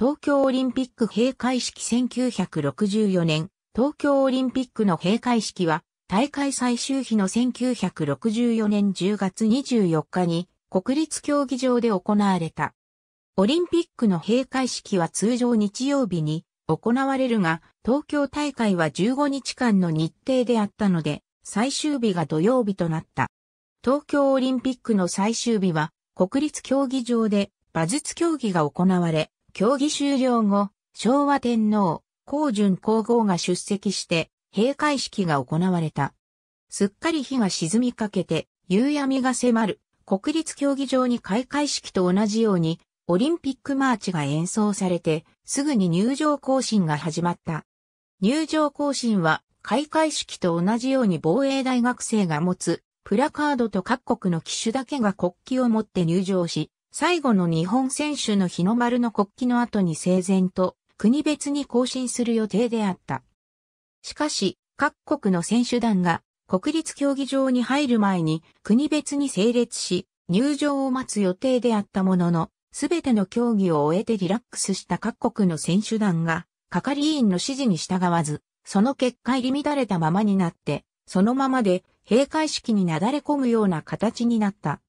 東京オリンピック閉会式1964年、東京オリンピックの閉会式は、大会最終日の1964年10月24日に、国立競技場で行われた。オリンピックの閉会式は通常日曜日に行われるが、東京大会は15日間の日程であったので、最終日が土曜日となった。東京オリンピックの最終日は、国立競技場で馬術競技が行われ、競技終了後、昭和天皇、皇順皇后が出席して、閉会式が行われた。すっかり日が沈みかけて、夕闇が迫る、国立競技場に開会式と同じように、オリンピックマーチが演奏されて、すぐに入場行進が始まった。入場行進は、開会式と同じように防衛大学生が持つ、プラカードと各国の機種だけが国旗を持って入場し、最後の日本選手の日の丸の国旗の後に整然と国別に更新する予定であった。しかし、各国の選手団が国立競技場に入る前に国別に整列し、入場を待つ予定であったものの、すべての競技を終えてリラックスした各国の選手団が、係員の指示に従わず、その結果入り乱れたままになって、そのままで閉会式になだれ込むような形になった。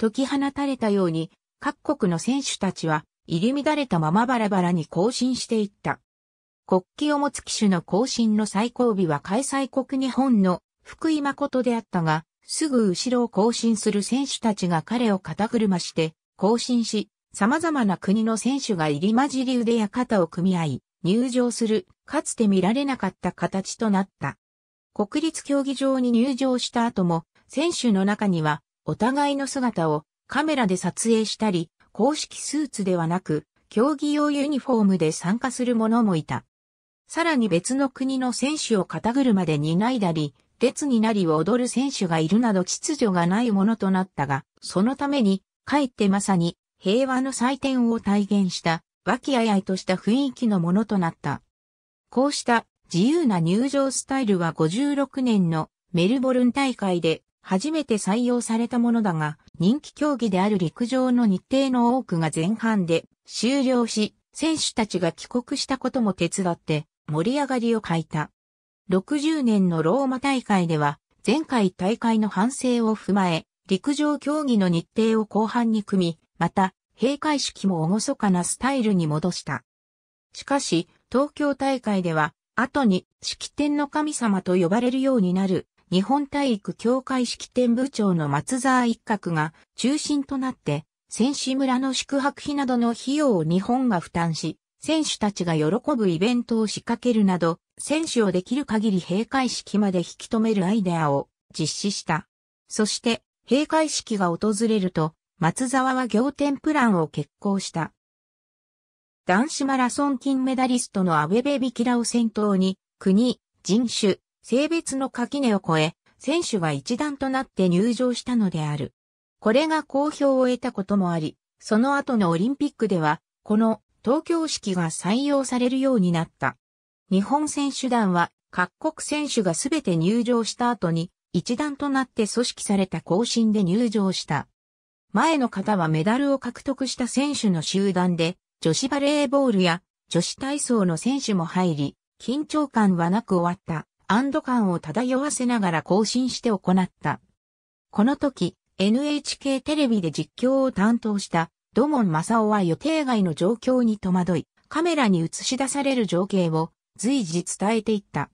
解き放たれたように各国の選手たちは入り乱れたままバラバラに行進していった。国旗を持つ機種の行進の最後尾は開催国日本の福井誠であったが、すぐ後ろを行進する選手たちが彼を肩車して行進し、様々な国の選手が入り混じり腕や肩を組み合い、入場する、かつて見られなかった形となった。国立競技場に入場した後も、選手の中には、お互いの姿をカメラで撮影したり、公式スーツではなく、競技用ユニフォームで参加する者もいた。さらに別の国の選手を肩車で担いだり、列になりを踊る選手がいるなど秩序がないものとなったが、そのために、かえってまさに平和の祭典を体現した和気あいあいとした雰囲気のものとなった。こうした自由な入場スタイルは56年のメルボルン大会で初めて採用されたものだが、人気競技である陸上の日程の多くが前半で終了し、選手たちが帰国したことも手伝って盛り上がりを欠いた。60年のローマ大会では、前回大会の反省を踏まえ、陸上競技の日程を後半に組み、また、閉会式も厳かなスタイルに戻した。しかし、東京大会では、後に式典の神様と呼ばれるようになる日本体育協会式典部長の松沢一角が中心となって、選手村の宿泊費などの費用を日本が負担し、選手たちが喜ぶイベントを仕掛けるなど、選手をできる限り閉会式まで引き止めるアイデアを実施した。そして、閉会式が訪れると、松沢は仰天プランを決行した。男子マラソン金メダリストのアベベビキラを先頭に、国、人種、性別の垣根を越え、選手は一団となって入場したのである。これが好評を得たこともあり、その後のオリンピックでは、この東京式が採用されるようになった。日本選手団は各国選手がすべて入場した後に一団となって組織された更新で入場した。前の方はメダルを獲得した選手の集団で、女子バレーボールや女子体操の選手も入り、緊張感はなく終わった。安堵感を漂わせながら更新して行った。この時、NHK テレビで実況を担当した土門正夫は予定外の状況に戸惑い、カメラに映し出される情景を随時伝えていった。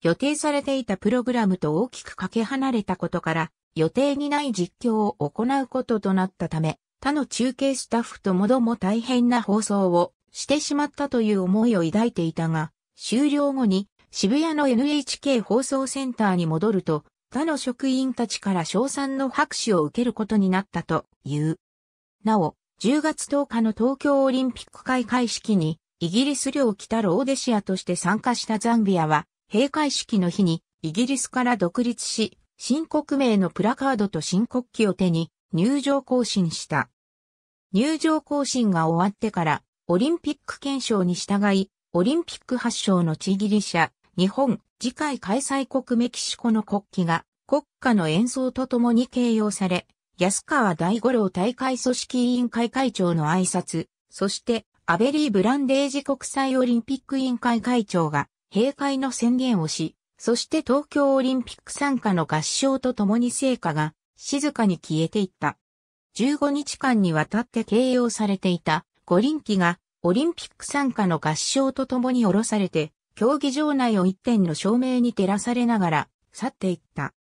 予定されていたプログラムと大きくかけ離れたことから、予定にない実況を行うこととなったため、他の中継スタッフともども大変な放送をしてしまったという思いを抱いていたが、終了後に渋谷の NHK 放送センターに戻ると、他の職員たちから賞賛の拍手を受けることになったという。なお、10月10日の東京オリンピック開会式に、イギリス領北ローデシアとして参加したザンビアは、閉会式の日に、イギリスから独立し、新国名のプラカードと新国旗を手に、入場更新した。入場更新が終わってから、オリンピック憲章に従い、オリンピック発祥の地ギリシャ、日本、次回開催国メキシコの国旗が国歌の演奏とともに形容され、安川大五郎大会組織委員会会長の挨拶、そしてアベリー・ブランデージ国際オリンピック委員会会長が閉会の宣言をし、そして東京オリンピック参加の合唱とともに成果が静かに消えていった。15日間にわたって形容されていた五輪機がオリンピック参加の合唱とともに降ろされて競技場内を一点の照明に照らされながら、去っていった。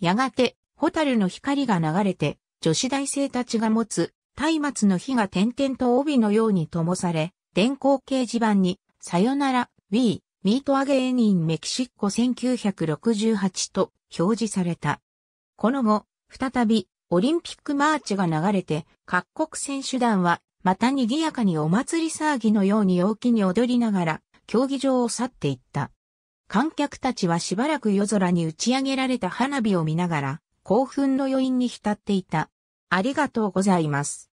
やがて、ホタルの光が流れて、女子大生たちが持つ、松明の火が点々と帯のように灯され、電光掲示板に、さよなら、We, Meet Again in Mexico 1968と表示された。この後、再び、オリンピックマーチが流れて、各国選手団は、また賑やかにお祭り騒ぎのように陽気に踊りながら、競技場を去っていった。観客たちはしばらく夜空に打ち上げられた花火を見ながら、興奮の余韻に浸っていた。ありがとうございます。